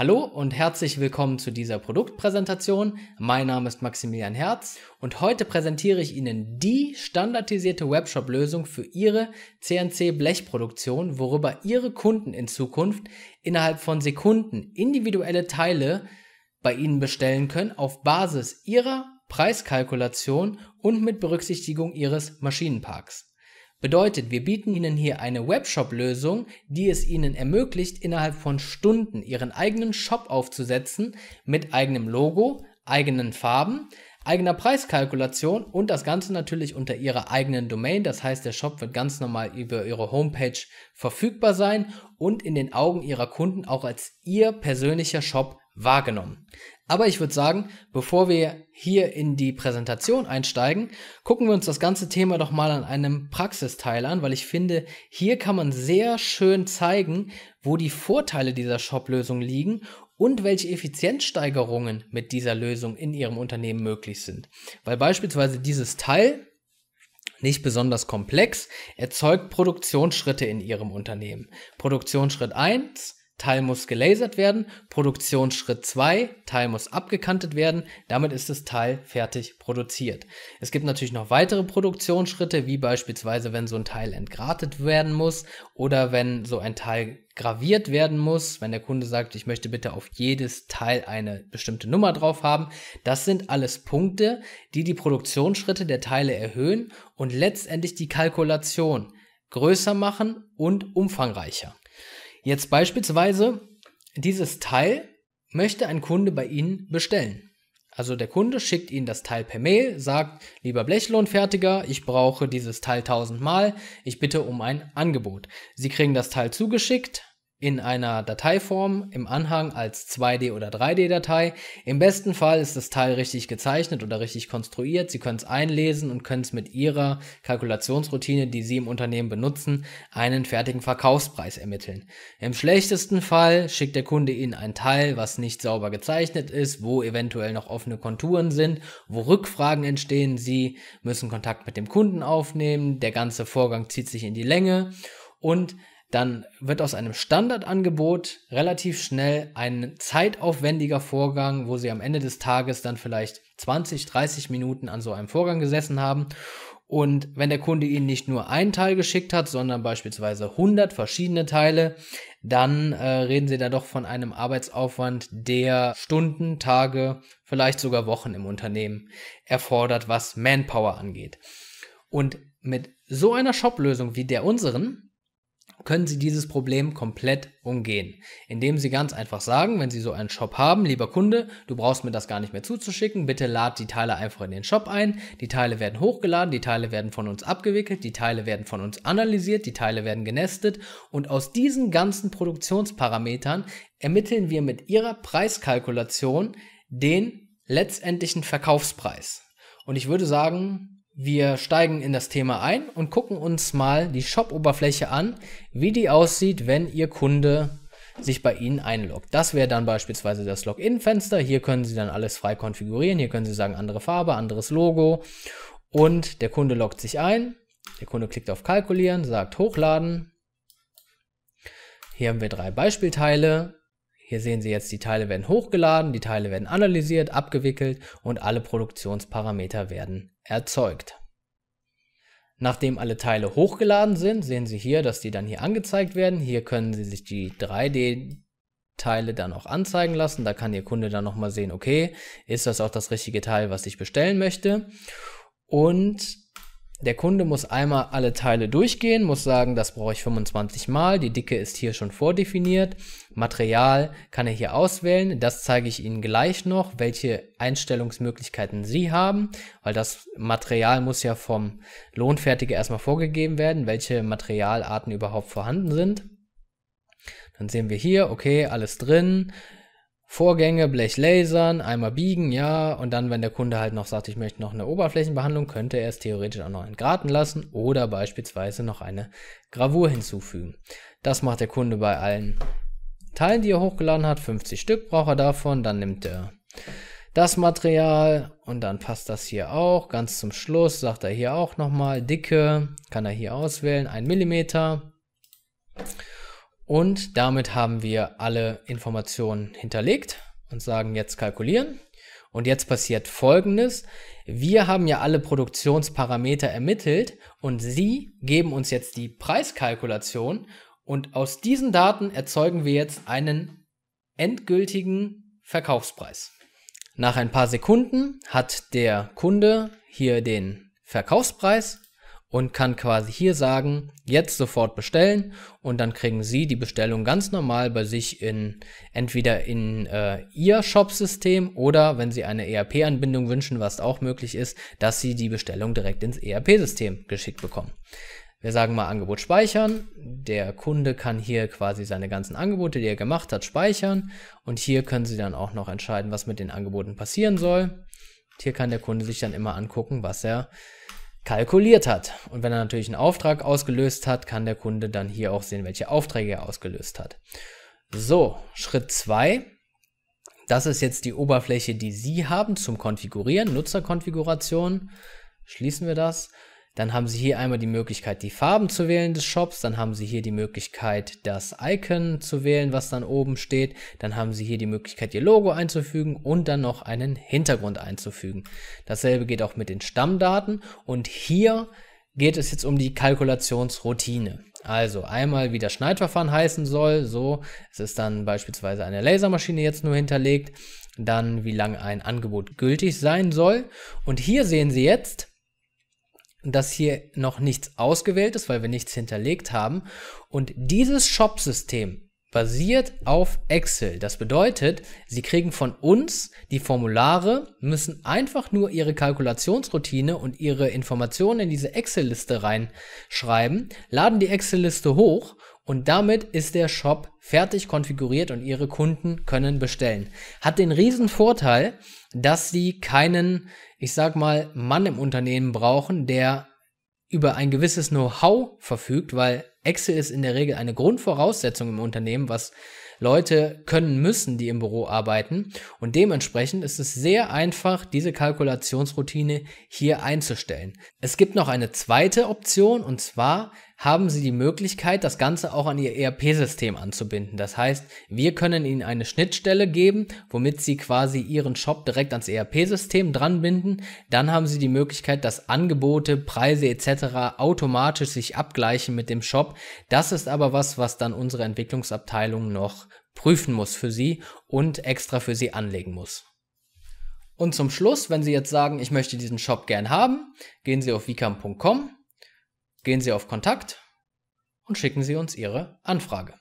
Hallo und herzlich willkommen zu dieser Produktpräsentation. Mein Name ist Maximilian Herz und heute präsentiere ich Ihnen die standardisierte Webshop-Lösung für Ihre CNC-Blechproduktion, worüber Ihre Kunden in Zukunft innerhalb von Sekunden individuelle Teile bei Ihnen bestellen können auf Basis Ihrer Preiskalkulation und mit Berücksichtigung Ihres Maschinenparks. Bedeutet, wir bieten Ihnen hier eine Webshop-Lösung, die es Ihnen ermöglicht, innerhalb von Stunden Ihren eigenen Shop aufzusetzen mit eigenem Logo, eigenen Farben, eigener Preiskalkulation und das Ganze natürlich unter Ihrer eigenen Domain. Das heißt, der Shop wird ganz normal über Ihre Homepage verfügbar sein und in den Augen Ihrer Kunden auch als Ihr persönlicher Shop wahrgenommen. Aber ich würde sagen, bevor wir hier in die Präsentation einsteigen, gucken wir uns das ganze Thema doch mal an einem Praxisteil an, weil ich finde, hier kann man sehr schön zeigen, wo die Vorteile dieser Shop-Lösung liegen und welche Effizienzsteigerungen mit dieser Lösung in Ihrem Unternehmen möglich sind. Weil beispielsweise dieses Teil, nicht besonders komplex, erzeugt Produktionsschritte in Ihrem Unternehmen. Produktionsschritt 1, Teil muss gelasert werden, Produktionsschritt 2, Teil muss abgekantet werden, damit ist das Teil fertig produziert. Es gibt natürlich noch weitere Produktionsschritte, wie beispielsweise, wenn so ein Teil entgratet werden muss oder wenn so ein Teil graviert werden muss, wenn der Kunde sagt, ich möchte bitte auf jedes Teil eine bestimmte Nummer drauf haben. Das sind alles Punkte, die die Produktionsschritte der Teile erhöhen und letztendlich die Kalkulation größer machen und umfangreicher. Jetzt beispielsweise, dieses Teil möchte ein Kunde bei Ihnen bestellen. Also der Kunde schickt Ihnen das Teil per Mail, sagt, lieber Blechlohnfertiger, ich brauche dieses Teil tausendmal, ich bitte um ein Angebot. Sie kriegen das Teil zugeschickt, in einer Dateiform, im Anhang als 2D- oder 3D-Datei. Im besten Fall ist das Teil richtig gezeichnet oder richtig konstruiert. Sie können es einlesen und können es mit Ihrer Kalkulationsroutine, die Sie im Unternehmen benutzen, einen fertigen Verkaufspreis ermitteln. Im schlechtesten Fall schickt der Kunde Ihnen ein Teil, was nicht sauber gezeichnet ist, wo eventuell noch offene Konturen sind, wo Rückfragen entstehen. Sie müssen Kontakt mit dem Kunden aufnehmen. Der ganze Vorgang zieht sich in die Länge und dann wird aus einem Standardangebot relativ schnell ein zeitaufwendiger Vorgang, wo sie am Ende des Tages dann vielleicht 20, 30 Minuten an so einem Vorgang gesessen haben. Und wenn der Kunde ihnen nicht nur einen Teil geschickt hat, sondern beispielsweise 100 verschiedene Teile, dann äh, reden sie da doch von einem Arbeitsaufwand, der Stunden, Tage, vielleicht sogar Wochen im Unternehmen erfordert, was Manpower angeht. Und mit so einer Shop-Lösung wie der unseren, können Sie dieses Problem komplett umgehen, indem Sie ganz einfach sagen, wenn Sie so einen Shop haben, lieber Kunde, du brauchst mir das gar nicht mehr zuzuschicken, bitte lad die Teile einfach in den Shop ein, die Teile werden hochgeladen, die Teile werden von uns abgewickelt, die Teile werden von uns analysiert, die Teile werden genestet und aus diesen ganzen Produktionsparametern ermitteln wir mit Ihrer Preiskalkulation den letztendlichen Verkaufspreis. Und ich würde sagen, wir steigen in das Thema ein und gucken uns mal die Shop-Oberfläche an, wie die aussieht, wenn Ihr Kunde sich bei Ihnen einloggt. Das wäre dann beispielsweise das Login-Fenster. Hier können Sie dann alles frei konfigurieren. Hier können Sie sagen, andere Farbe, anderes Logo. Und der Kunde loggt sich ein. Der Kunde klickt auf Kalkulieren, sagt Hochladen. Hier haben wir drei Beispielteile. Hier sehen Sie jetzt, die Teile werden hochgeladen, die Teile werden analysiert, abgewickelt und alle Produktionsparameter werden erzeugt. Nachdem alle Teile hochgeladen sind, sehen Sie hier, dass die dann hier angezeigt werden. Hier können Sie sich die 3D Teile dann auch anzeigen lassen. Da kann Ihr Kunde dann nochmal sehen, okay, ist das auch das richtige Teil, was ich bestellen möchte? Und der Kunde muss einmal alle Teile durchgehen, muss sagen, das brauche ich 25 Mal, die Dicke ist hier schon vordefiniert, Material kann er hier auswählen, das zeige ich Ihnen gleich noch, welche Einstellungsmöglichkeiten Sie haben, weil das Material muss ja vom Lohnfertiger erstmal vorgegeben werden, welche Materialarten überhaupt vorhanden sind. Dann sehen wir hier, okay, alles drin, Vorgänge, Blech lasern, einmal biegen, ja, und dann, wenn der Kunde halt noch sagt, ich möchte noch eine Oberflächenbehandlung, könnte er es theoretisch auch noch entgraten lassen oder beispielsweise noch eine Gravur hinzufügen. Das macht der Kunde bei allen Teilen, die er hochgeladen hat. 50 Stück braucht er davon, dann nimmt er das Material und dann passt das hier auch. Ganz zum Schluss sagt er hier auch nochmal Dicke, kann er hier auswählen, 1 Millimeter. Und damit haben wir alle Informationen hinterlegt und sagen jetzt kalkulieren. Und jetzt passiert Folgendes. Wir haben ja alle Produktionsparameter ermittelt und Sie geben uns jetzt die Preiskalkulation und aus diesen Daten erzeugen wir jetzt einen endgültigen Verkaufspreis. Nach ein paar Sekunden hat der Kunde hier den Verkaufspreis und kann quasi hier sagen, jetzt sofort bestellen und dann kriegen Sie die Bestellung ganz normal bei sich in entweder in äh, Ihr Shop-System oder wenn Sie eine ERP-Anbindung wünschen, was auch möglich ist, dass Sie die Bestellung direkt ins ERP-System geschickt bekommen. Wir sagen mal Angebot speichern. Der Kunde kann hier quasi seine ganzen Angebote, die er gemacht hat, speichern. Und hier können Sie dann auch noch entscheiden, was mit den Angeboten passieren soll. Und hier kann der Kunde sich dann immer angucken, was er kalkuliert hat. Und wenn er natürlich einen Auftrag ausgelöst hat, kann der Kunde dann hier auch sehen, welche Aufträge er ausgelöst hat. So, Schritt 2. Das ist jetzt die Oberfläche, die Sie haben zum Konfigurieren, Nutzerkonfiguration. Schließen wir das. Dann haben Sie hier einmal die Möglichkeit, die Farben zu wählen des Shops. Dann haben Sie hier die Möglichkeit, das Icon zu wählen, was dann oben steht. Dann haben Sie hier die Möglichkeit, Ihr Logo einzufügen und dann noch einen Hintergrund einzufügen. Dasselbe geht auch mit den Stammdaten. Und hier geht es jetzt um die Kalkulationsroutine. Also einmal, wie das Schneidverfahren heißen soll. So, es ist dann beispielsweise eine Lasermaschine jetzt nur hinterlegt. Dann, wie lange ein Angebot gültig sein soll. Und hier sehen Sie jetzt, dass hier noch nichts ausgewählt ist, weil wir nichts hinterlegt haben. Und dieses Shop-System basiert auf Excel. Das bedeutet, Sie kriegen von uns die Formulare, müssen einfach nur Ihre Kalkulationsroutine und Ihre Informationen in diese Excel-Liste reinschreiben, laden die Excel-Liste hoch und damit ist der Shop fertig konfiguriert und Ihre Kunden können bestellen. Hat den riesen Vorteil, dass Sie keinen, ich sag mal, Mann im Unternehmen brauchen, der über ein gewisses Know-how verfügt, weil Excel ist in der Regel eine Grundvoraussetzung im Unternehmen, was Leute können müssen, die im Büro arbeiten. Und dementsprechend ist es sehr einfach, diese Kalkulationsroutine hier einzustellen. Es gibt noch eine zweite Option und zwar haben Sie die Möglichkeit, das Ganze auch an Ihr ERP-System anzubinden. Das heißt, wir können Ihnen eine Schnittstelle geben, womit Sie quasi Ihren Shop direkt ans ERP-System dranbinden. Dann haben Sie die Möglichkeit, dass Angebote, Preise etc. automatisch sich abgleichen mit dem Shop. Das ist aber was, was dann unsere Entwicklungsabteilung noch prüfen muss für Sie und extra für Sie anlegen muss. Und zum Schluss, wenn Sie jetzt sagen, ich möchte diesen Shop gern haben, gehen Sie auf vicam.com Gehen Sie auf Kontakt und schicken Sie uns Ihre Anfrage.